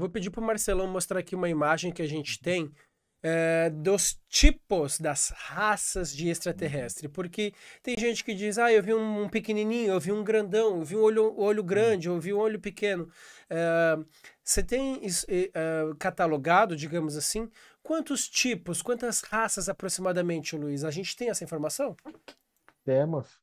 Vou pedir para o Marcelão mostrar aqui uma imagem que a gente uhum. tem é, dos tipos das raças de extraterrestre, uhum. porque tem gente que diz, ah, eu vi um pequenininho, eu vi um grandão, eu vi um olho, olho uhum. grande, eu vi um olho pequeno. É, você tem é, catalogado, digamos assim, quantos tipos, quantas raças aproximadamente, Luiz? A gente tem essa informação? Temos.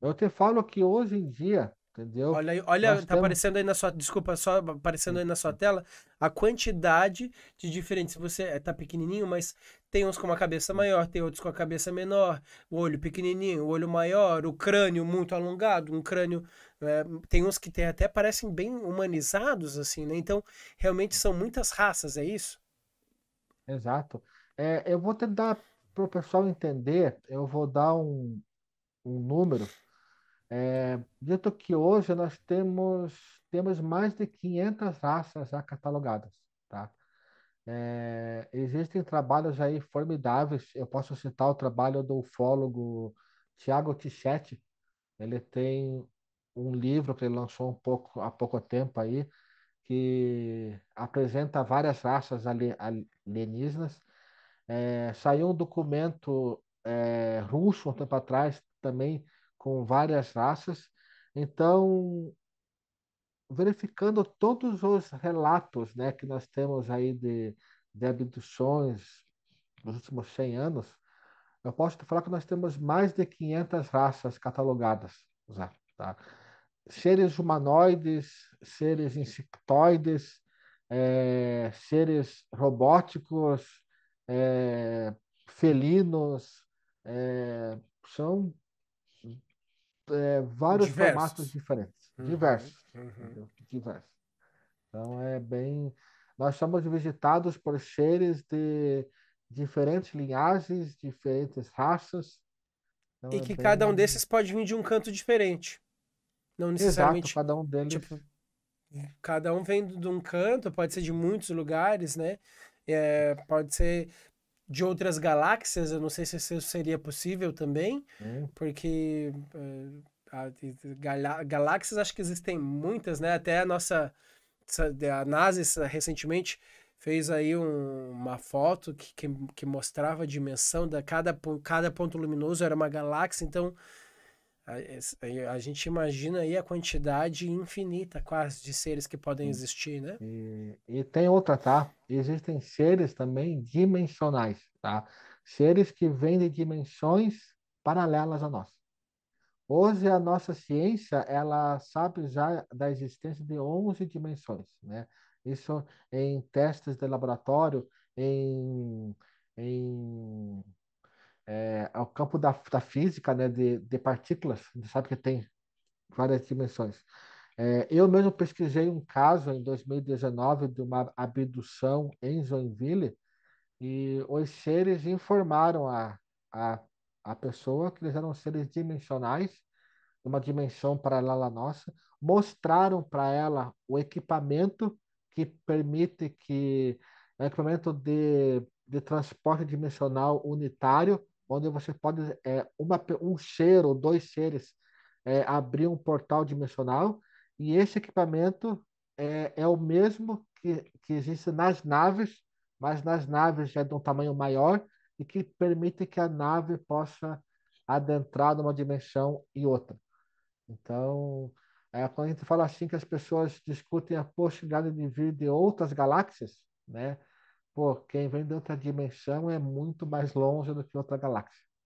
Eu te falo que hoje em dia Entendeu? Olha, aí, olha Nós tá temos... aparecendo aí na sua, desculpa, só aparecendo aí na sua tela a quantidade de diferentes. Você é, tá pequenininho, mas tem uns com uma cabeça maior, tem outros com a cabeça menor, o olho pequenininho, o olho maior, o crânio muito alongado, um crânio é, tem uns que tem, até parecem bem humanizados assim, né? Então realmente são muitas raças, é isso? Exato. É, eu vou tentar para o pessoal entender, eu vou dar um, um número é, dito que hoje nós temos, temos mais de 500 raças já catalogadas, tá? É, existem trabalhos aí formidáveis, eu posso citar o trabalho do ufólogo Tiago Tichetti, ele tem um livro que ele lançou um pouco, há pouco tempo aí, que apresenta várias raças alienígenas. É, saiu um documento é, russo um tempo atrás também com várias raças. Então, verificando todos os relatos né, que nós temos aí de, de abduções nos últimos 100 anos, eu posso te falar que nós temos mais de 500 raças catalogadas, tá? Seres humanoides, seres insectoides, é, seres robóticos, é, felinos, é, são é, vários diversos. formatos diferentes, uhum. diversos, uhum. diversos. Então é bem, nós somos visitados por seres de diferentes linhagens, diferentes raças. Então, e é que bem... cada um desses pode vir de um canto diferente, não necessariamente. Exato, cada um deles. Tipo, cada um vem de um canto, pode ser de muitos lugares, né? É, pode ser de outras galáxias. Eu não sei se isso seria possível também, hum. porque uh, galá galáxias acho que existem muitas, né? Até a nossa a NASA recentemente fez aí um, uma foto que, que, que, mostrava a dimensão da cada, cada ponto luminoso era uma galáxia, então a, a, gente imagina aí a quantidade infinita quase de seres que podem existir, né? E, e tem outra, tá? Existem seres também dimensionais, tá? Seres que vêm de dimensões paralelas a nós. Hoje a nossa ciência, ela sabe já da existência de 11 dimensões, né? Isso em testes de laboratório, em, em campo da, da física, né, de, de partículas, a gente sabe que tem várias dimensões. É, eu mesmo pesquisei um caso em 2019 de uma abdução em Joinville e os seres informaram a, a, a pessoa que eles eram seres dimensionais, uma dimensão paralela à nossa, mostraram para ela o equipamento que permite que é um equipamento de, de transporte dimensional unitário onde você pode, é, uma, um ser ou dois seres, é, abrir um portal dimensional, e esse equipamento é, é o mesmo que, que existe nas naves, mas nas naves já é de um tamanho maior e que permite que a nave possa adentrar numa dimensão e outra. Então, é, quando a gente fala assim que as pessoas discutem a possibilidade de vir de outras galáxias, né? Pô, quem vem de outra dimensão é muito mais longe do que outra galáxia.